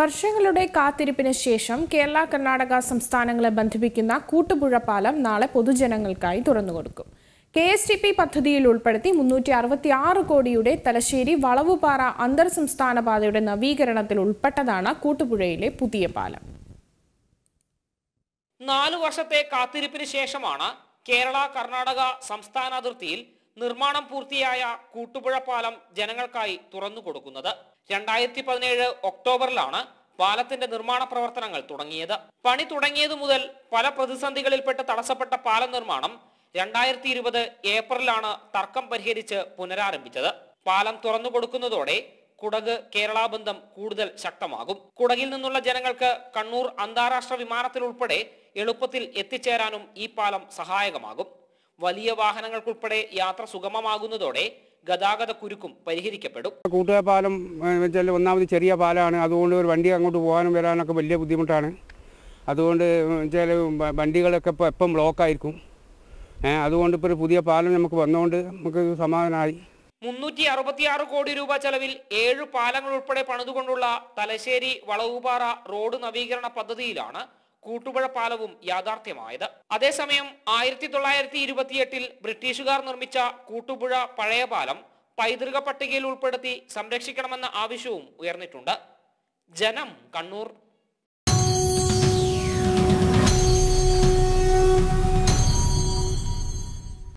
വർഷങ്ങളുടെ കാത്തിരിപ്പിന് ശേഷം കേരള കർണാടക സംസ്ഥാനങ്ങളെ ബന്ധിപ്പിക്കുന്ന കൂട്ടുപുഴ പാലം നാളെ പൊതുജനങ്ങൾക്കായി തുറന്നുകൊടുക്കും കെ എസ് ടി പി പദ്ധതിയിൽ ഉൾപ്പെടുത്തി മുന്നൂറ്റി അറുപത്തി ആറ് കോടിയുടെ തലശ്ശേരി വളവുപാറ അന്തർ സംസ്ഥാന പാതയുടെ നവീകരണത്തിൽ ഉൾപ്പെട്ടതാണ് കൂട്ടുപുഴയിലെ പുതിയ പാലം നാലു വർഷത്തെ കാത്തിരിപ്പിന് ശേഷമാണ് കേരള കർണാടക സംസ്ഥാന അതിർത്തിയിൽ നിർമ്മാണം പൂർത്തിയായ കൂട്ടുപുഴ പാലം ജനങ്ങൾക്കായി തുറന്നു കൊടുക്കുന്നത് രണ്ടായിരത്തി പതിനേഴ് ഒക്ടോബറിലാണ് പാലത്തിന്റെ നിർമ്മാണ പ്രവർത്തനങ്ങൾ തുടങ്ങിയത് പണി തുടങ്ങിയതു മുതൽ പല പ്രതിസന്ധികളിൽപ്പെട്ട് തടസ്സപ്പെട്ട പാലം നിർമ്മാണം രണ്ടായിരത്തി ഇരുപത് ഏപ്രിലാണ് തർക്കം പരിഹരിച്ച് പുനരാരംഭിച്ചത് പാലം തുറന്നു കൊടുക്കുന്നതോടെ കുടക് കേരള ബന്ധം കൂടുതൽ ശക്തമാകും കുടകിൽ നിന്നുള്ള ജനങ്ങൾക്ക് കണ്ണൂർ അന്താരാഷ്ട്ര വിമാനത്തിലുൾപ്പെടെ ഉൾപ്പെടെ എളുപ്പത്തിൽ എത്തിച്ചേരാനും ഈ പാലം സഹായകമാകും വലിയ വാഹനങ്ങൾക്കുൾപ്പെടെ യാത്ര സുഗമമാകുന്നതോടെ ഗതാഗത കുരുക്കും പരിഹരിക്കപ്പെടും കൂട്ടുക പാലം വെച്ചാൽ ഒന്നാമത് ചെറിയ പാലമാണ് അതുകൊണ്ട് ഒരു വണ്ടി അങ്ങോട്ട് പോകാനും വരാനൊക്കെ വലിയ ബുദ്ധിമുട്ടാണ് അതുകൊണ്ട് ചില വണ്ടികളൊക്കെ ഇപ്പോൾ എപ്പം ബ്ലോക്കായിരിക്കും അതുകൊണ്ട് ഇപ്പോൾ ഒരു പുതിയ പാലം നമുക്ക് വന്നുകൊണ്ട് നമുക്ക് സമാധാനമായി മുന്നൂറ്റി അറുപത്തിയാറ് കോടി രൂപ ചെലവിൽ ഏഴ് പാലങ്ങൾ ഉൾപ്പെടെ പണിതുകൊണ്ടുള്ള തലശ്ശേരി വളവുപാറ റോഡ് നവീകരണ പദ്ധതിയിലാണ് കൂട്ടുപുഴ പാലവും യാഥാർത്ഥ്യമായത് അതേസമയം ആയിരത്തി തൊള്ളായിരത്തി ഇരുപത്തിയെട്ടിൽ ബ്രിട്ടീഷുകാർ നിർമ്മിച്ച കൂട്ടുപുഴ പഴയ പാലം പൈതൃക പട്ടികയിൽ ഉൾപ്പെടുത്തി സംരക്ഷിക്കണമെന്ന ആവശ്യവും ഉയർന്നിട്ടുണ്ട് ജനം കണ്ണൂർ